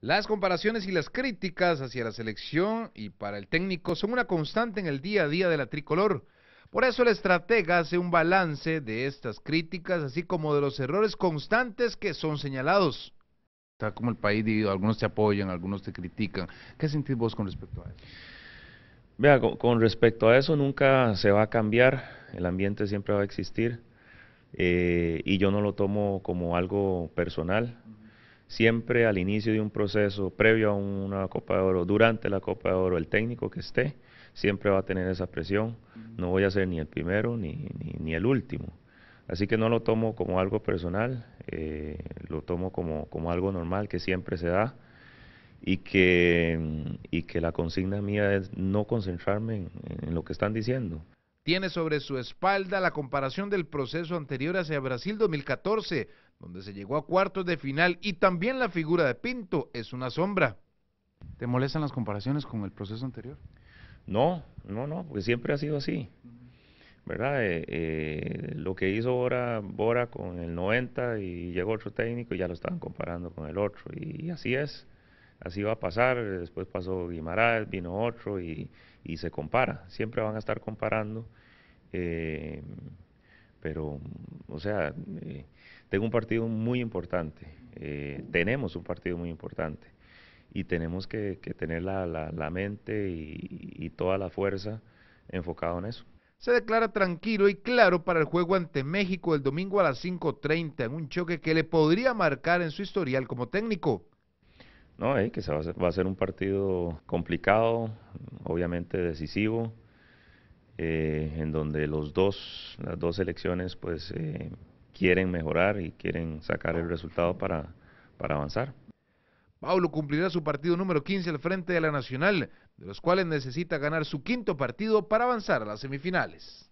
Las comparaciones y las críticas hacia la selección y para el técnico son una constante en el día a día de la tricolor. Por eso el estratega hace un balance de estas críticas, así como de los errores constantes que son señalados. Está como el país dividido, algunos te apoyan, algunos te critican. ¿Qué sentís vos con respecto a eso? Vea, con, respecto a eso nunca se va a cambiar, el ambiente siempre va a existir eh, y yo no lo tomo como algo personal siempre al inicio de un proceso, previo a una Copa de Oro, durante la Copa de Oro, el técnico que esté, siempre va a tener esa presión. No voy a ser ni el primero ni, el último. Así que no lo tomo como algo personal, eh, lo tomo como, algo normal que siempre se da y que, y que la consigna mía es no concentrarme en, en lo que están diciendo. Tiene sobre su espalda la comparación del proceso anterior hacia Brasil 2014, donde se llegó a cuartos de final y también la figura de Pinto es una sombra. ¿Te molestan las comparaciones con el proceso anterior? No, no, no, porque siempre ha sido así. ¿Verdad? Eh, eh, lo que hizo Bora, con el 90 y llegó otro técnico y ya lo estaban comparando con el otro. Y así es, así va a pasar. Después pasó Guimarães, vino otro y, se compara. Siempre van a estar comparando. Eh, pero, o sea, eh, tengo un partido muy importante, eh, tenemos un partido muy importante y tenemos que, tener la, mente y, toda la fuerza enfocado en eso. Se declara tranquilo y claro para el juego ante México el domingo a las 5.30 en un choque que le podría marcar en su historial como técnico. No, eh, que se va a ser un partido complicado, obviamente decisivo. Eh, en donde los dos, las dos elecciones pues eh, quieren mejorar y quieren sacar el resultado para, para avanzar. Paulo cumplirá su partido número 15 al frente de la Nacional, de los cuales necesita ganar su quinto partido para avanzar a las semifinales.